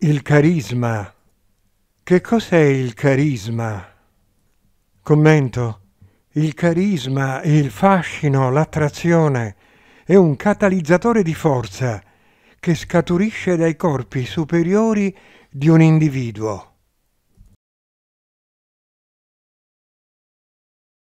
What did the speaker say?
Il carisma. Che cos'è il carisma? Commento. Il carisma, il fascino, l'attrazione è un catalizzatore di forza che scaturisce dai corpi superiori di un individuo.